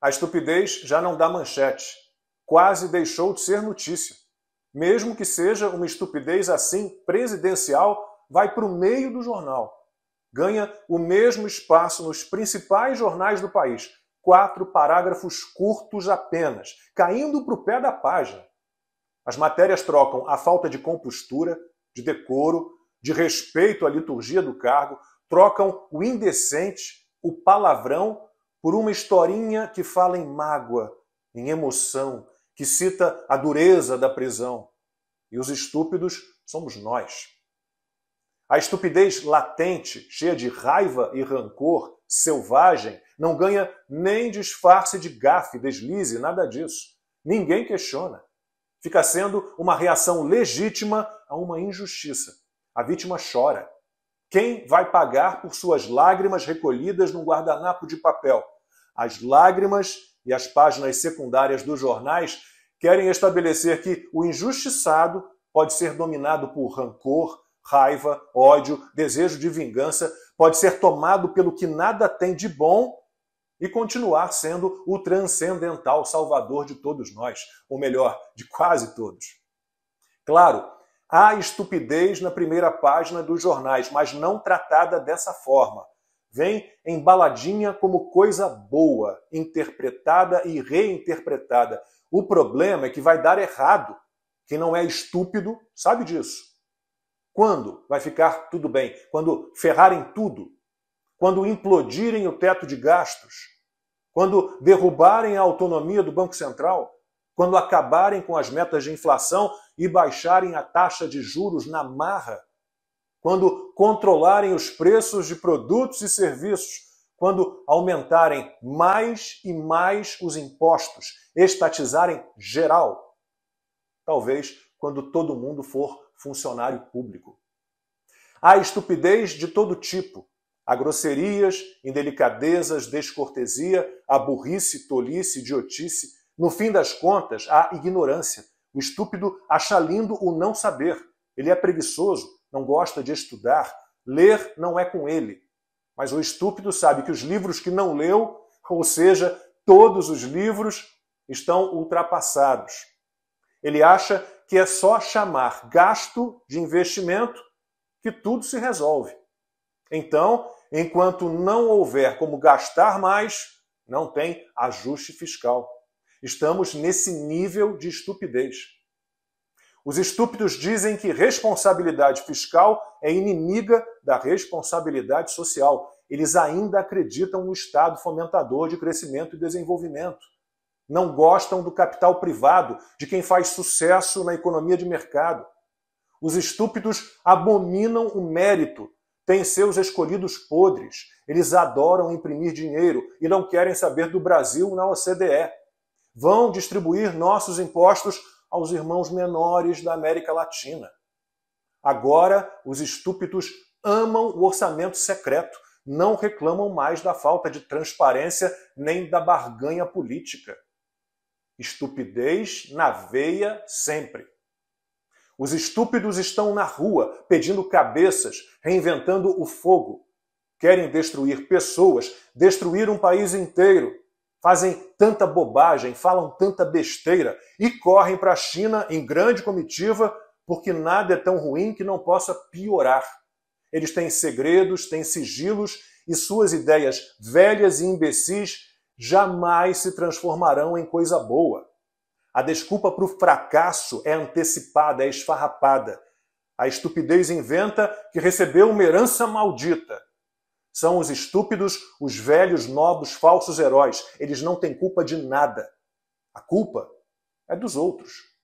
A estupidez já não dá manchete, quase deixou de ser notícia. Mesmo que seja uma estupidez assim presidencial, vai para o meio do jornal. Ganha o mesmo espaço nos principais jornais do país, quatro parágrafos curtos apenas, caindo para o pé da página. As matérias trocam a falta de compostura, de decoro, de respeito à liturgia do cargo, trocam o indecente, o palavrão por uma historinha que fala em mágoa, em emoção, que cita a dureza da prisão. E os estúpidos somos nós. A estupidez latente, cheia de raiva e rancor, selvagem, não ganha nem disfarce de gafe, deslize, nada disso. Ninguém questiona. Fica sendo uma reação legítima a uma injustiça. A vítima chora, quem vai pagar por suas lágrimas recolhidas num guardanapo de papel? As lágrimas e as páginas secundárias dos jornais querem estabelecer que o injustiçado pode ser dominado por rancor, raiva, ódio, desejo de vingança, pode ser tomado pelo que nada tem de bom e continuar sendo o transcendental salvador de todos nós, ou melhor, de quase todos. Claro, Há estupidez na primeira página dos jornais, mas não tratada dessa forma. Vem embaladinha como coisa boa, interpretada e reinterpretada. O problema é que vai dar errado. Quem não é estúpido sabe disso. Quando vai ficar tudo bem? Quando ferrarem tudo? Quando implodirem o teto de gastos? Quando derrubarem a autonomia do Banco Central? quando acabarem com as metas de inflação e baixarem a taxa de juros na marra, quando controlarem os preços de produtos e serviços, quando aumentarem mais e mais os impostos, estatizarem geral. Talvez quando todo mundo for funcionário público. Há estupidez de todo tipo, há grosserias, indelicadezas, descortesia, a burrice, tolice, idiotice, no fim das contas, há ignorância. O estúpido acha lindo o não saber. Ele é preguiçoso, não gosta de estudar. Ler não é com ele. Mas o estúpido sabe que os livros que não leu, ou seja, todos os livros, estão ultrapassados. Ele acha que é só chamar gasto de investimento que tudo se resolve. Então, enquanto não houver como gastar mais, não tem ajuste fiscal. Estamos nesse nível de estupidez. Os estúpidos dizem que responsabilidade fiscal é inimiga da responsabilidade social. Eles ainda acreditam no Estado fomentador de crescimento e desenvolvimento. Não gostam do capital privado, de quem faz sucesso na economia de mercado. Os estúpidos abominam o mérito, têm seus escolhidos podres. Eles adoram imprimir dinheiro e não querem saber do Brasil na OCDE vão distribuir nossos impostos aos irmãos menores da América Latina. Agora, os estúpidos amam o orçamento secreto, não reclamam mais da falta de transparência nem da barganha política. Estupidez na veia sempre. Os estúpidos estão na rua pedindo cabeças, reinventando o fogo. Querem destruir pessoas, destruir um país inteiro fazem tanta bobagem, falam tanta besteira e correm para a China em grande comitiva porque nada é tão ruim que não possa piorar. Eles têm segredos, têm sigilos e suas ideias velhas e imbecis jamais se transformarão em coisa boa. A desculpa para o fracasso é antecipada, é esfarrapada. A estupidez inventa que recebeu uma herança maldita são os estúpidos, os velhos, novos, falsos heróis. Eles não têm culpa de nada. A culpa é dos outros.